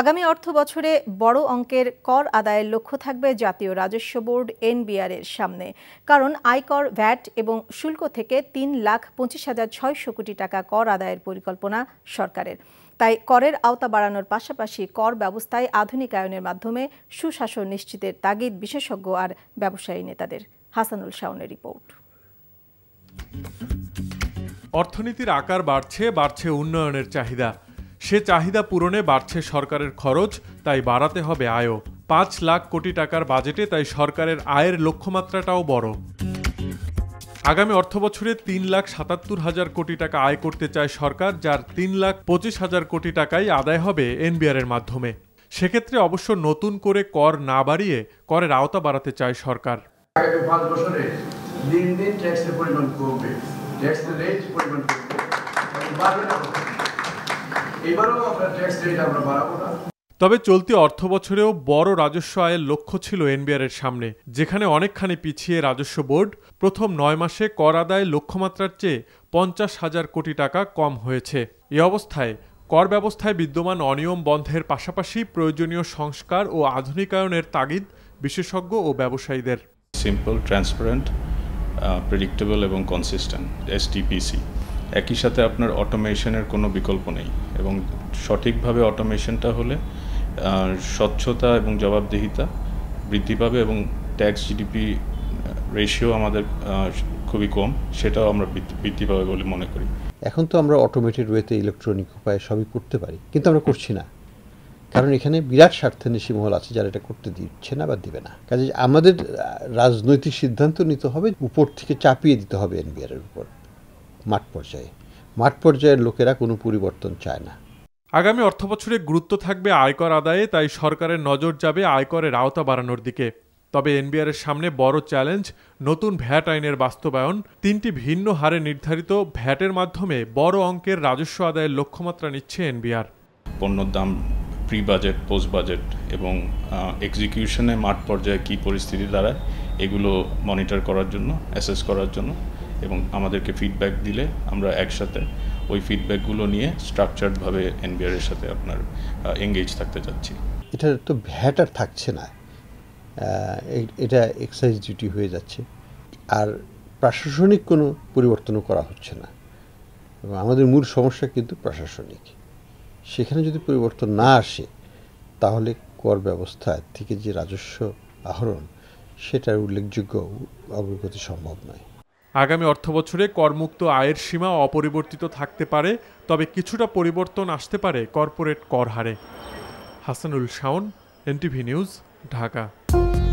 আগামী অর্থ বছরে বড় অঙ্কের কর আদায়ের লক্ষ্য থাকবে জাতীয় রাজস্ব বোর্ড এনবিআর এর সামনে কারণ আয়কর ভ্যাট এবং শুল্ক থেকে তিন লাখ পঁচিশ হাজার ছয়শো কোটি টাকা কর আদায়ের পরিকল্পনা সরকারের তাই করের আওতা বাড়ানোর পাশাপাশি কর ব্যবস্থায় আধুনিকায়নের মাধ্যমে সুশাসন নিশ্চিতের তাগিদ বিশেষজ্ঞ আর ব্যবসায়ী নেতাদের হাসানুল শাওনের রিপোর্ট অর্থনীতির আকার বাড়ছে বাড়ছে উন্নয়নের চাহিদা সে চাহিদা পূরণে বাড়ছে সরকারের খরচ তাই বাড়াতে হবে আয়ও পাঁচ লাখ কোটি টাকার বাজেটে তাই সরকারের আয়ের লক্ষ্যমাত্রাটাও বড় আগামী অর্থবছরে তিন লাখ সাতাত্তর হাজার কোটি টাকা আয় করতে চায় সরকার যার তিন লাখ পঁচিশ হাজার কোটি টাকাই আদায় হবে এনবিআরের মাধ্যমে সেক্ষেত্রে অবশ্য নতুন করে কর না বাড়িয়ে করের আওতা বাড়াতে চায় সরকার দিন দিন ট্যাক্সের পরিমাণ কমবে ট্যাক্সের রেট পরিমাণ কমবে তবে চলতি অর্থ বছরেও বড় রাজস্ব আয়ের লক্ষ্য ছিল এনবিআর এর সামনে যেখানে অনেকখানি পিছিয়ে রাজস্ব বোর্ড প্রথম নয় মাসে কর আদায় লক্ষ্যমাত্রার চেয়ে পঞ্চাশ হাজার কোটি টাকা কম হয়েছে এ অবস্থায় কর ব্যবস্থায় বিদ্যমান অনিয়ম বন্ধের পাশাপাশি প্রয়োজনীয় সংস্কার ও আধুনিকায়নের তাগিদ বিশেষজ্ঞ ও ব্যবসায়ীদের সিম্পল ট্রান্সপারেন্ট প্রেডিক্টেবল এবং কনসিস্টেন্ট এসটিপিসি একই সাথে আপনার অটোমেশনের কোনো বিকল্প নেই এবং সঠিকভাবে অটোমেশনটা হলে স্বচ্ছতা এবং জবাবদিহিতা বৃদ্ধি পাবে এবং ট্যাক্স জিডিপি রেশিও আমাদের খুবই কম সেটাও আমরা বৃদ্ধি পাবে বলে মনে করি এখন তো আমরা অটোমেটেড ওয়েতে ইলেকট্রনিক উপায়ে সবই করতে পারি কিন্তু আমরা করছি না কারণ এখানে বিরাট স্বার্থান্বেষী মহল আছে যারা এটা করতে দিচ্ছে না বা দিবে না কাজে আমাদের রাজনৈতিক সিদ্ধান্ত নিতে হবে উপর থেকে চাপিয়ে দিতে হবে এনবিআর এর উপর মাঠ পর্যায়ে মাঠ পর্যায়ের লোকেরা কোনো পরিবর্তন চায় না আগামী অর্থ বছরে গুরুত্ব থাকবে আয়কর আদায়ে তাই সরকারের নজর যাবে আয়করের আওতা বাড়ানোর দিকে তবে এনবিআরের সামনে বড় চ্যালেঞ্জ নতুন ভ্যাট আইনের বাস্তবায়ন তিনটি ভিন্ন হারে নির্ধারিত ভ্যাটের মাধ্যমে বড় অঙ্কের রাজস্ব আদায়ের লক্ষ্যমাত্রা নিচ্ছে এনবিআর পণ্যর দাম প্রি বাজেট পোস্ট বাজেট এবং এক্সিকিউশনে মাঠ পর্যায়ে কী পরিস্থিতি দাঁড়ায় এগুলো মনিটর করার জন্য অ্যাসেস করার জন্য এবং আমাদেরকে ফিডব্যাক দিলে আমরা একসাথে ওই ফিডব্যাকগুলো নিয়ে স্ট্রাকচারডভাবে এর সাথে আপনার এঙ্গেজ থাকতে চাচ্ছি এটা তো ভ্যাটার থাকছে না এটা এক্সাইজ ডিউটি হয়ে যাচ্ছে আর প্রশাসনিক কোনো পরিবর্তনও করা হচ্ছে না এবং আমাদের মূল সমস্যা কিন্তু প্রশাসনিক সেখানে যদি পরিবর্তন না আসে তাহলে কর ব্যবস্থা থেকে যে রাজস্ব আহরণ সেটার উল্লেখযোগ্য অগ্রগতি সম্ভব নয় আগামী অর্থবছরে করমুক্ত আয়ের সীমা অপরিবর্তিত থাকতে পারে তবে কিছুটা পরিবর্তন আসতে পারে কর্পোরেট কর হারে হাসানুল শাওন এনটিভি নিউজ ঢাকা